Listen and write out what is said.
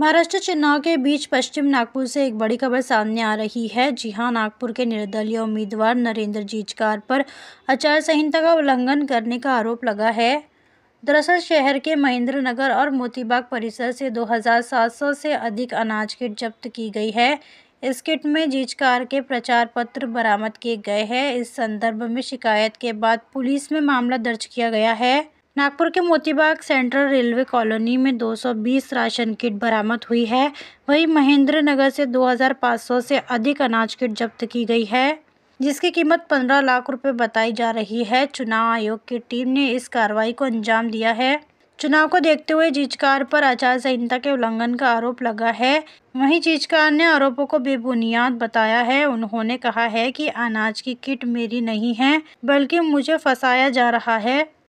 महाराष्ट्र चुनाव के बीच पश्चिम नागपुर से एक बड़ी खबर सामने आ रही है जी हां नागपुर के निर्दलीय उम्मीदवार नरेंद्र जीचकार पर आचार संहिता का उल्लंघन करने का आरोप लगा है दरअसल शहर के महेंद्र नगर और मोतीबाग परिसर से 2,700 से अधिक अनाज किट जब्त की गई है इस किट में जीचकार के प्रचार पत्र बरामद किए गए हैं इस संदर्भ में शिकायत के बाद पुलिस में मामला दर्ज किया गया है नागपुर के मोतीबाग सेंट्रल रेलवे कॉलोनी में 220 राशन किट बरामद हुई है वहीं महेंद्र नगर से 2500 से अधिक अनाज किट जब्त की गई है जिसकी कीमत 15 लाख रुपए बताई जा रही है चुनाव आयोग की टीम ने इस कार्रवाई को अंजाम दिया है चुनाव को देखते हुए जीजकार पर आचार संहिता के उल्लंघन का आरोप लगा है वहीं जीजकार ने आरोपों को बेबुनियाद बताया है उन्होंने कहा है कि अनाज की किट मेरी नहीं है बल्कि मुझे फंसाया जा रहा है